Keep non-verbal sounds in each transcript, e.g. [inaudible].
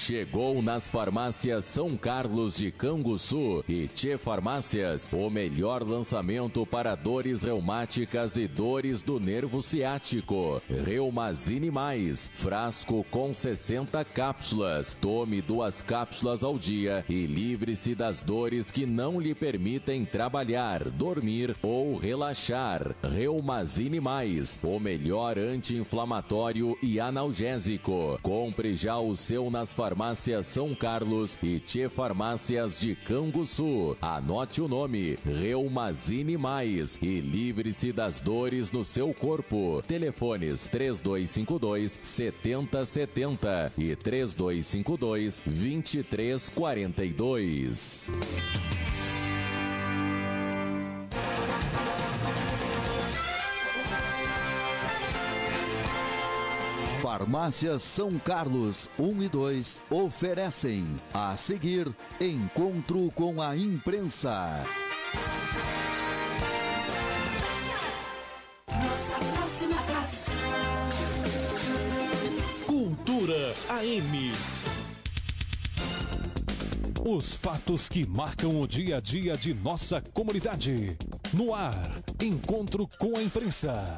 chegou nas farmácias São Carlos de Canguçu e Tchê Farmácias, o melhor lançamento para dores reumáticas e dores do nervo ciático. Reumazine Mais, frasco com 60 cápsulas. Tome duas cápsulas ao dia e livre-se das dores que não lhe permitem trabalhar, dormir ou relaxar. Reumazine Mais, o melhor anti-inflamatório e analgésico. Compre já o seu nas farmácias Farmácia São Carlos e Tchê Farmácias de Canguçu. Anote o nome, Reumazine Mais e livre-se das dores no seu corpo. Telefones 3252 7070 e 3252 2342. Farmácias São Carlos 1 e 2 oferecem. A seguir, encontro com a imprensa. Nossa próxima Cultura AM. Os fatos que marcam o dia a dia de nossa comunidade. No ar, encontro com a imprensa.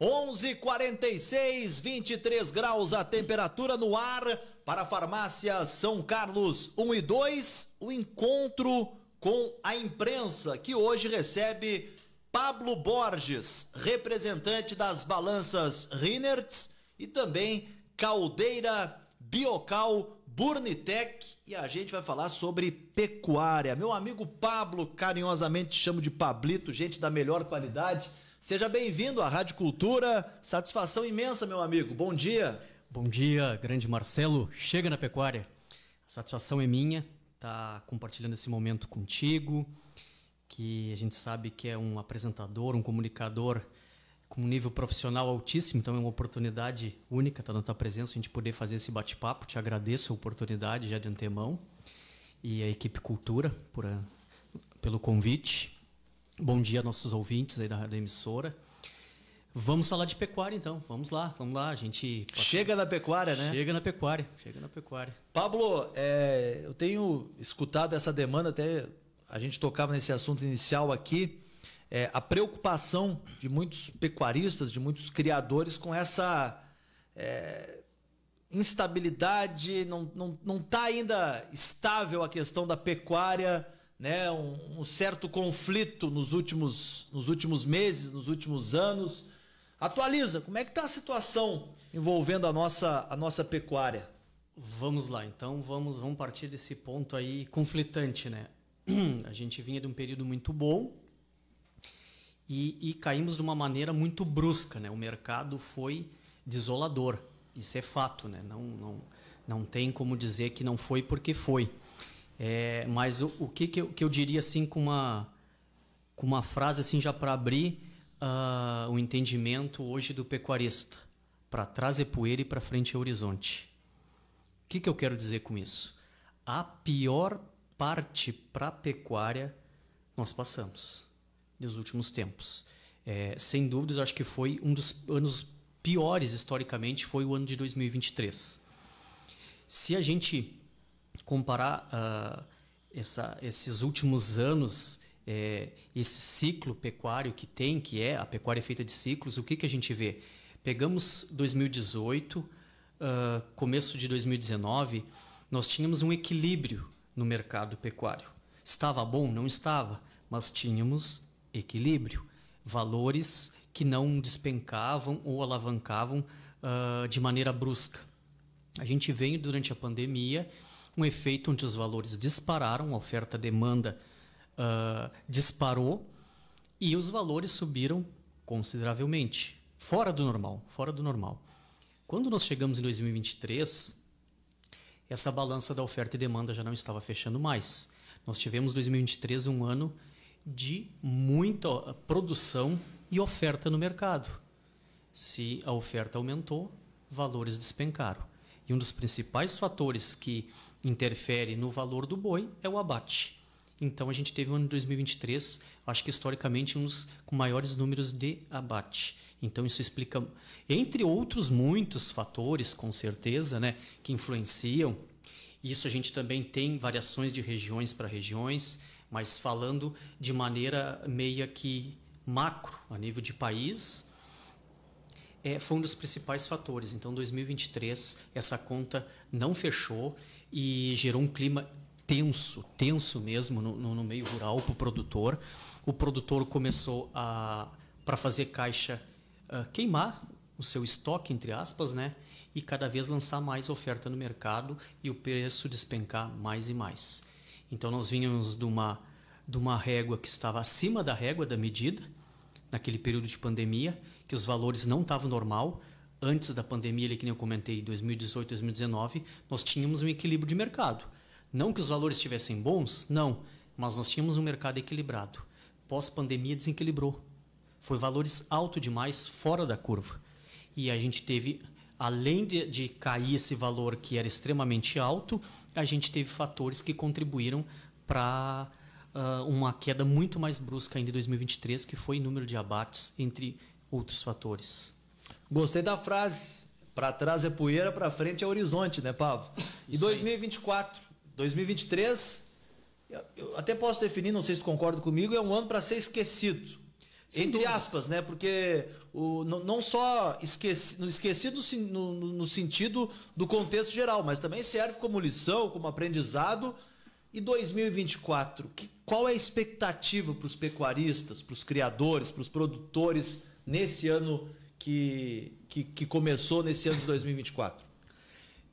11:46, 23 graus a temperatura no ar para a farmácia São Carlos 1 e 2, o encontro com a imprensa que hoje recebe Pablo Borges, representante das balanças Rinertz e também Caldeira Biocal Burnitec e a gente vai falar sobre pecuária. Meu amigo Pablo, carinhosamente chamo de Pablito, gente da melhor qualidade Seja bem-vindo à Rádio Cultura. Satisfação imensa, meu amigo. Bom dia. Bom dia, grande Marcelo. Chega na pecuária. A satisfação é minha estar tá compartilhando esse momento contigo, que a gente sabe que é um apresentador, um comunicador com um nível profissional altíssimo, então é uma oportunidade única estar tá na tua presença, a gente poder fazer esse bate-papo. Te agradeço a oportunidade já de antemão e a equipe Cultura por a, pelo convite. Bom dia nossos ouvintes aí da, da, emissora. Vamos falar de pecuária então. Vamos lá, vamos lá. A gente. Chega na pecuária, né? Chega na pecuária, chega na pecuária. Pablo, é, eu tenho escutado essa demanda, até a gente tocava nesse assunto inicial aqui. É, a preocupação de muitos pecuaristas, de muitos criadores com essa é, instabilidade, não está não, não tá ainda estável a questão da pecuária né, um, um certo conflito nos últimos, nos últimos meses, nos últimos anos. Atualiza, como é que está a situação envolvendo a nossa, a nossa pecuária? Vamos lá, então vamos, vamos partir desse ponto aí conflitante, né? A gente vinha de um período muito bom e, e caímos de uma maneira muito brusca, né? O mercado foi desolador, isso é fato, né? Não, não, não tem como dizer que não foi porque foi. É, mas o, o que, que eu, que, eu, diria assim com uma, com uma frase assim já para abrir uh, o entendimento hoje do pecuarista? Para trás é poeira e para frente é horizonte. O que, que eu quero dizer com isso? A pior parte para a pecuária nós passamos nos últimos tempos. É, sem dúvidas, acho que foi um dos anos piores historicamente, foi o ano de 2023. Se a gente comparar uh, essa, esses últimos anos, é, esse ciclo pecuário que tem, que é a pecuária feita de ciclos, o que, que a gente vê? Pegamos 2018, uh, ah, começo de 2019, nós tínhamos um equilíbrio no mercado pecuário. Estava bom? Não estava, mas tínhamos equilíbrio. Valores que não despencavam ou alavancavam uh, de maneira brusca. A gente veio durante a pandemia um efeito onde os valores dispararam, a oferta-demanda uh, ah, disparou e os valores subiram consideravelmente, fora do normal, fora do normal. Quando nós chegamos em 2023, essa balança da oferta e demanda já não estava fechando mais. Nós tivemos 2023 um ano de muita produção e oferta no mercado. Se a oferta aumentou, valores despencaram. E um dos principais fatores que interfere no valor do boi é o abate. Então a gente teve um ano de 2023, acho que historicamente um dos com maiores números de abate. Então isso explica, entre outros muitos fatores, com certeza, né, que influenciam. Isso a gente também tem variações de regiões para regiões, mas falando de maneira meia que macro, a nível de país, é, foi um dos principais fatores. Então, 2023, essa conta não fechou e gerou um clima tenso, tenso mesmo no, no meio rural para o produtor. O produtor começou a, para fazer caixa, queimar o seu estoque, entre aspas, né? E cada vez lançar mais oferta no mercado e o preço despencar mais e mais. Então, nós vínhamos de uma, de uma régua que estava acima da régua da medida, naquele período de pandemia, que os valores não estavam normal. Antes da pandemia, ali, que nem eu comentei, 2018, 2019, nós tínhamos um equilíbrio de mercado. Não que os valores estivessem bons, não, mas nós tínhamos um mercado equilibrado. Pós-pandemia desequilibrou. Foi valores alto demais, fora da curva. E a gente teve, além de, de cair esse valor que era extremamente alto, a gente teve fatores que contribuíram para uh, ah, uma queda muito mais brusca ainda em 2023, que foi o número de abates entre outros fatores. Gostei da frase. Para trás é poeira, para frente é horizonte, né, Pablo? E Isso 2024, aí. 2023, eu até posso definir, não sei se tu concorda comigo, é um ano para ser esquecido. Sem entre dúvidas. aspas, né? Porque o, não, não só esqueci, esquecido no, no, no, sentido do contexto geral, mas também serve como lição, como aprendizado. E 2024, que, qual é a expectativa para os pecuaristas, para os criadores, para os produtores nesse ano que, que, que começou, nesse ano de 2024?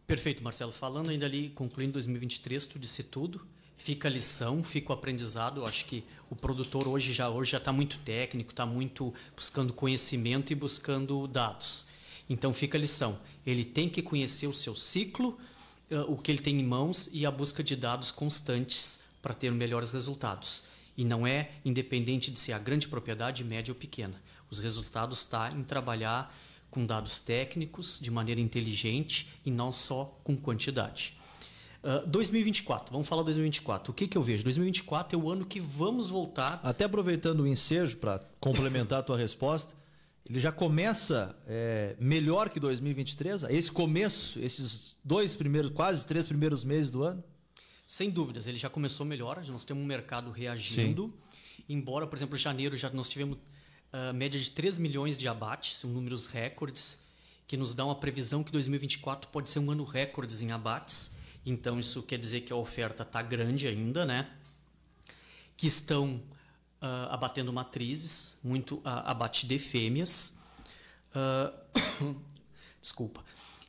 Perfeito, Marcelo. Falando ainda ali, concluindo 2023, tu disse tudo fica a lição, fica o aprendizado. Eu acho que o produtor hoje já hoje já está muito técnico, está muito buscando conhecimento e buscando dados. Então fica a lição. Ele tem que conhecer o seu ciclo, uh, o que ele tem em mãos e a busca de dados constantes para ter melhores resultados. E não é independente de ser a grande propriedade, média ou pequena. Os resultados está em trabalhar com dados técnicos de maneira inteligente e não só com quantidade. Uh, ah, 2024, vamos falar 2024. O que, que eu vejo? 2024 é o ano que vamos voltar. Até aproveitando o ensejo para complementar a tua resposta, ele já começa é, melhor que 2023, esse começo, esses dois primeiros, quase três primeiros meses do ano? Sem dúvidas, ele já começou melhor, nós temos um mercado reagindo. Sim. Embora, por exemplo, janeiro já nós tivemos uh, média de 3 milhões de abates, são números recordes, que nos dá uma previsão que 2024 pode ser um ano recordes em abates. Então isso quer dizer que a oferta está grande ainda, né? Que estão uh, abatendo matrizes, muito uh, abate de fêmeas. Uh, [coughs] desculpa.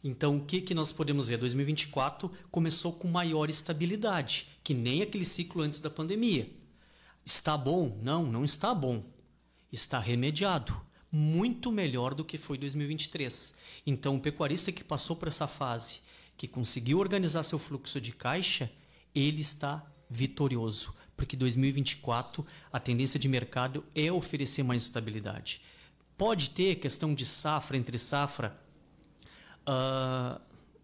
Então, o que, que nós podemos ver? 2024 começou com maior estabilidade, que nem aquele ciclo antes da pandemia. Está bom? Não, não está bom está remediado, muito melhor do que foi 2023. Então, o pecuarista que passou por essa fase, que conseguiu organizar seu fluxo de caixa, ele está vitorioso, porque 2024 a tendência de mercado é oferecer mais estabilidade. Pode ter questão de safra entre safra, uh,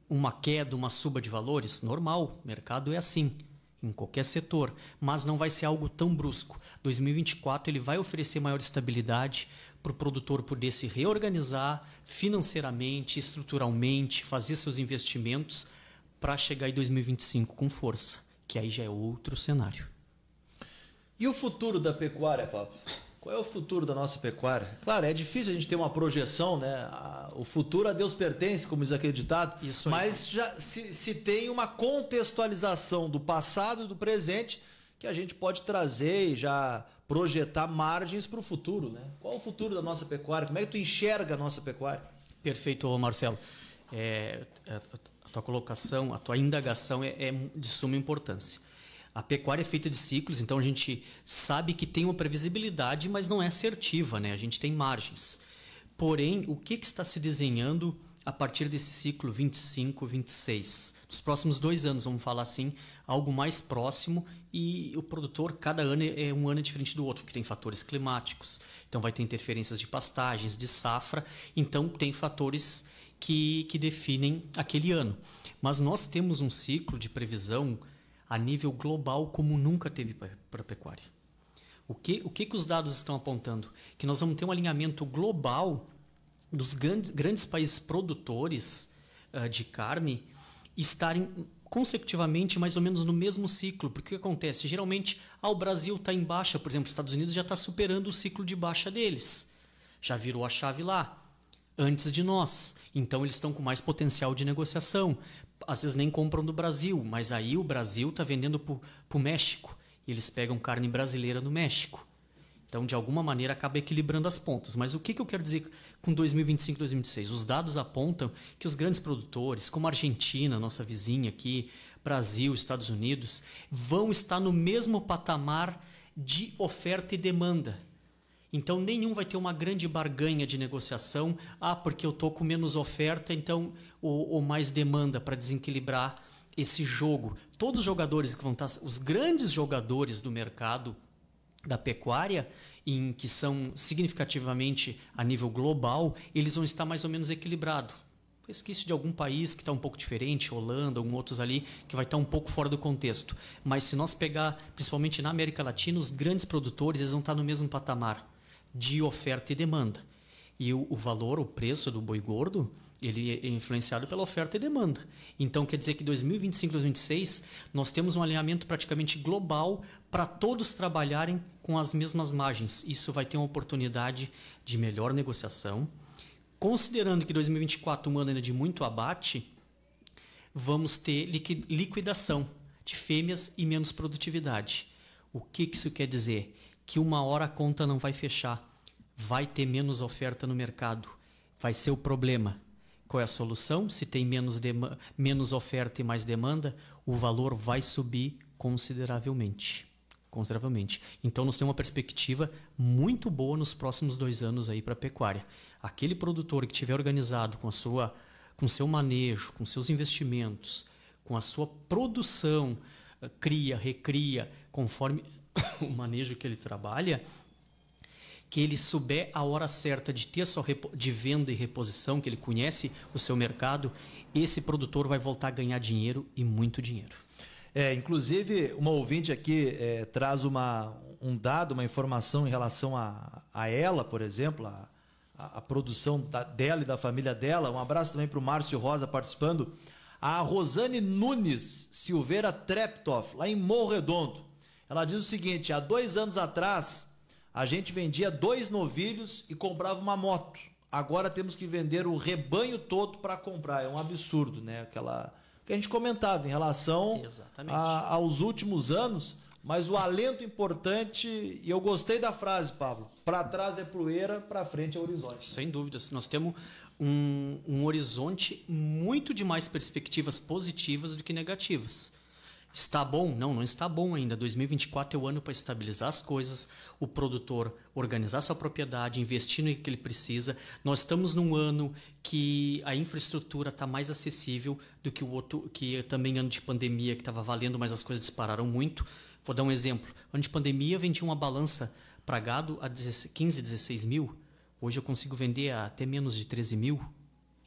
uma queda, uma suba de valores, normal, mercado é assim em qualquer setor, mas não vai ser algo tão brusco. 2024 ele vai oferecer maior estabilidade para o produtor poder se reorganizar financeiramente, estruturalmente, fazer seus investimentos para chegar em 2025 com força, que aí já é outro cenário. E o futuro da pecuária, pablo? Qual é o futuro da nossa pecuária? Claro, é difícil a gente ter uma projeção, né? O futuro a Deus pertence, como diz aquele ditado. Isso mas aí. já se, se tem uma contextualização do passado e do presente que a gente pode trazer e já projetar margens para o futuro, né? Qual é o futuro da nossa pecuária? Como é que tu enxerga a nossa pecuária? Perfeito, Marcelo. É, a tua colocação, a tua indagação é, é de suma importância. A pecuária é feita de ciclos, então a gente sabe que tem uma previsibilidade, mas não é assertiva, né? A gente tem margens. Porém, o que, que está se desenhando a partir desse ciclo 25, 26? Nos próximos dois anos, vamos falar assim, algo mais próximo e o produtor, cada ano é um ano diferente do outro, porque tem fatores climáticos, então vai ter interferências de pastagens, de safra, então tem fatores que, que definem aquele ano. Mas nós temos um ciclo de previsão a nível global como nunca teve para a pecuária. O que, o que, que os dados estão apontando? Que nós vamos ter um alinhamento global dos grandes, grandes países produtores uh, de carne estarem consecutivamente mais ou menos no mesmo ciclo. Porque o que acontece? Geralmente, ah, o Brasil está em baixa, por exemplo, os Estados Unidos já está superando o ciclo de baixa deles. Já virou a chave lá, antes de nós. Então, eles estão com mais potencial de negociação às vezes nem compram do Brasil, mas aí o Brasil está vendendo para o México. E eles pegam carne brasileira no México. Então, de alguma maneira, acaba equilibrando as pontas. Mas o que, que eu quero dizer com 2025 2026? Os dados apontam que os grandes produtores, como a Argentina, nossa vizinha aqui, Brasil, Estados Unidos, vão estar no mesmo patamar de oferta e demanda então nenhum vai ter uma grande barganha de negociação. Ah, porque eu estou com menos oferta, então ou, ou mais demanda para desequilibrar esse jogo. Todos os jogadores que vão estar, tá, os grandes jogadores do mercado da pecuária, em que são significativamente a nível global, eles vão estar mais ou menos equilibrados. Esquece de algum país que está um pouco diferente, Holanda, alguns outros ali, que vai estar tá um pouco fora do contexto. Mas se nós pegar, principalmente na América Latina, os grandes produtores, eles vão estar tá no mesmo patamar de oferta e demanda. E o, o valor, o preço do boi gordo, ele é influenciado pela oferta e demanda. Então quer dizer que 2025, 2026 nós temos um alinhamento praticamente global para todos trabalharem com as mesmas margens. Isso vai ter uma oportunidade de melhor negociação. Considerando que 2024 um ano ainda de muito abate, vamos ter liquidação de fêmeas e menos produtividade. O que isso quer dizer? que uma hora a conta não vai fechar, vai ter menos oferta no mercado, vai ser o problema. Qual é a solução? Se tem menos, menos oferta e mais demanda, o valor vai subir consideravelmente. Consideravelmente. Então, nós temos uma perspectiva muito boa nos próximos dois anos aí para a pecuária. Aquele produtor que tiver organizado com a sua, com seu manejo, com seus investimentos, com a sua produção, eh, cria, recria, conforme [coughs] o manejo que ele trabalha, que ele souber a hora certa de ter a sua de venda e reposição, que ele conhece o seu mercado, esse produtor vai voltar a ganhar dinheiro e muito dinheiro. É, inclusive, uma ouvinte aqui é, traz uma, um dado, uma informação em relação a, a ela, por exemplo, a, a, a produção da, dela e da família dela. Um abraço também para o Márcio Rosa participando. A Rosane Nunes Silveira Treptoff, lá em Morredondo. Redondo. Ela diz o seguinte: há dois anos atrás, a gente vendia dois novilhos e comprava uma moto. Agora temos que vender o rebanho todo para comprar. É um absurdo, né? Aquela que a gente comentava em relação a, aos últimos anos, mas o alento importante, e eu gostei da frase, Pablo, para trás é proeira, para frente é horizonte. Sem dúvida, nós temos um, um horizonte muito de mais perspectivas positivas do que negativas. Está bom? Não, não está bom ainda. 2024 é o ano para estabilizar as coisas, o produtor organizar sua propriedade, investir no que ele precisa. Nós estamos num ano que a infraestrutura está mais acessível do que o outro, que também ano de pandemia que estava valendo, mas as coisas dispararam muito. Vou dar um exemplo. Ano de pandemia vendi uma balança para gado a 15, 16 mil. Hoje eu consigo vender a até menos de 13 mil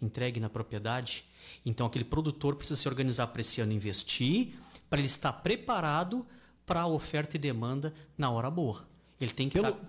entregue na propriedade. Então aquele produtor precisa se organizar para esse ano investir para ele estar preparado para a oferta e demanda na hora boa. Ele tem que pelo, tá...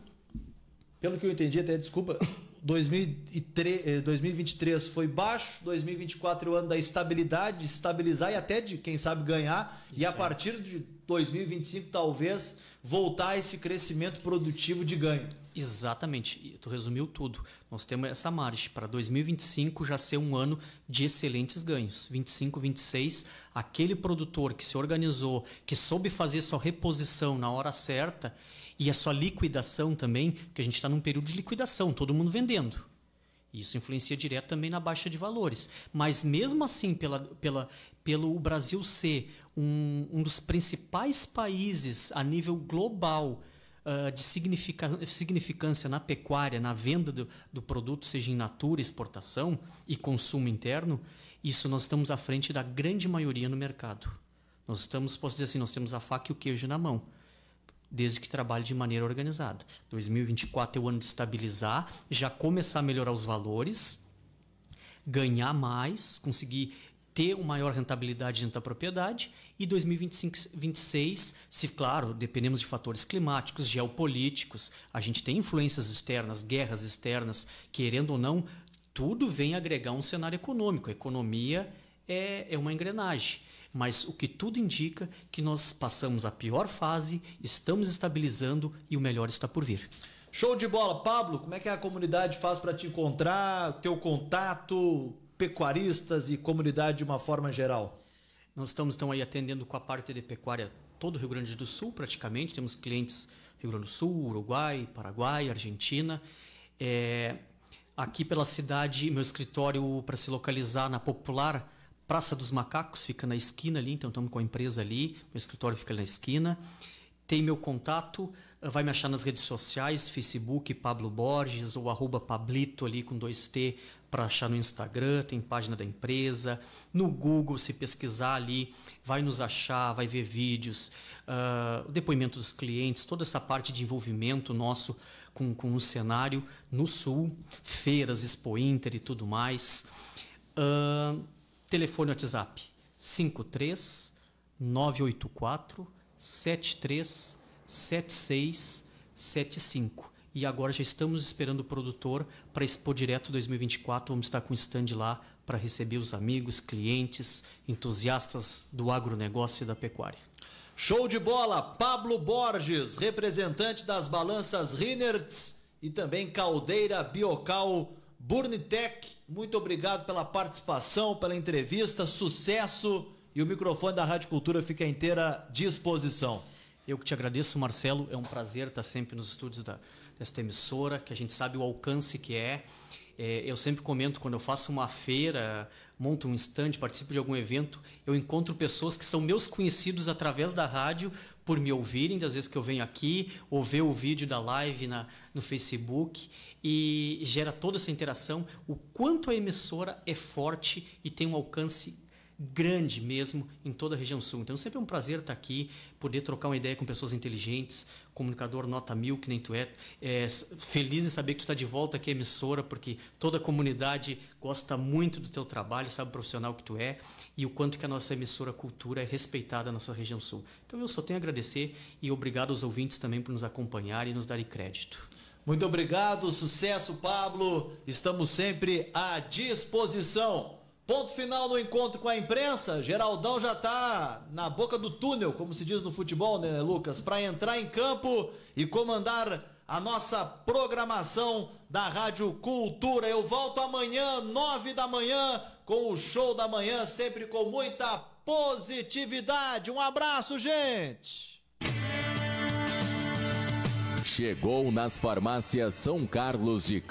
pelo que eu entendi, até desculpa, 2003, [coughs] 2023 eh, foi baixo, 2024 é o ano da estabilidade, estabilizar e até de, quem sabe, ganhar. Isso e a é. partir de 2025, talvez, voltar a esse crescimento produtivo de ganho. Exatamente, tu resumiu tudo. Nós temos essa margem para 2025 já ser um ano de excelentes ganhos. 25, 26, aquele produtor que se organizou, que soube fazer sua reposição na hora certa e a sua liquidação também, porque a gente está num período de liquidação, todo mundo vendendo. Isso influencia direto também na baixa de valores. Mas mesmo assim, pela, pela, pelo Brasil ser um, um dos principais países a nível global ah, de significância na pecuária, na venda do, do produto, seja em natura, exportação e consumo interno, isso nós estamos à frente da grande maioria no mercado. Nós estamos, posso dizer assim, nós temos a faca e o queijo na mão desde que trabalhe de maneira organizada. 2024 é o ano de estabilizar, já começar a melhorar os valores, ganhar mais, conseguir ter uma maior rentabilidade dentro da propriedade e 2025 2026, se claro, dependemos de fatores climáticos, geopolíticos, a gente tem influências externas, guerras externas, querendo ou não, tudo vem agregar um cenário econômico. A economia é, é uma engrenagem mas o que tudo indica é que nós passamos a pior fase, estamos estabilizando e o melhor está por vir. Show de bola, Pablo. Como é que a comunidade faz para te encontrar, teu contato, pecuaristas e comunidade de uma forma geral? Nós estamos então aí atendendo com a parte de pecuária todo o Rio Grande do Sul praticamente, temos clientes Rio Grande do Sul, Uruguai, Paraguai, Argentina. É, aqui pela cidade, meu escritório para se localizar na Popular Praça dos Macacos fica na esquina ali, então estamos com a empresa ali, meu escritório fica na esquina. Tem meu contato Vai me achar nas redes sociais, Facebook, Pablo Borges, ou arroba Pablito ali com 2T para achar no Instagram, tem página da empresa. No Google, se pesquisar ali, vai nos achar, vai ver vídeos, uh, ah, depoimento dos clientes, toda essa parte de envolvimento nosso com, com o cenário no Sul, feiras, Expo Inter e tudo mais. Uh, telefone WhatsApp 53 984 73 7675. E agora já estamos esperando o produtor para Expo Direto 2024. Vamos estar com o stand lá para receber os amigos, clientes, entusiastas do agronegócio e da pecuária. Show de bola! Pablo Borges, representante das balanças Rinertz e também Caldeira Biocal Burnitec. Muito obrigado pela participação, pela entrevista, sucesso e o microfone da Rádio Cultura fica inteira disposição. Eu que te agradeço, Marcelo. É um prazer estar sempre nos estúdios da, desta emissora, que a gente sabe o alcance que é. é. Eu sempre comento, quando eu faço uma feira, monto um stand, participo de algum evento, eu encontro pessoas que são meus conhecidos através da rádio, por me ouvirem, das vezes que eu venho aqui, ou ver o vídeo da live na, no Facebook, e gera toda essa interação. O quanto a emissora é forte e tem um alcance grande mesmo em toda a região sul. Então sempre é um prazer estar aqui, poder trocar uma ideia com pessoas inteligentes, comunicador nota mil, que nem tu é. é feliz em saber que tu está de volta aqui à emissora, porque toda a comunidade gosta muito do teu trabalho, sabe o profissional que tu é e o quanto que a nossa emissora cultura é respeitada na nossa região sul. Então eu só tenho a agradecer e obrigado aos ouvintes também por nos acompanhar e nos darem crédito. Muito obrigado, sucesso, Pablo. Estamos sempre à disposição. Ponto final no encontro com a imprensa. Geraldão já está na boca do túnel, como se diz no futebol, né, Lucas? Para entrar em campo e comandar a nossa programação da Rádio Cultura. Eu volto amanhã, nove da manhã, com o show da manhã, sempre com muita positividade. Um abraço, gente! Chegou nas farmácias São Carlos de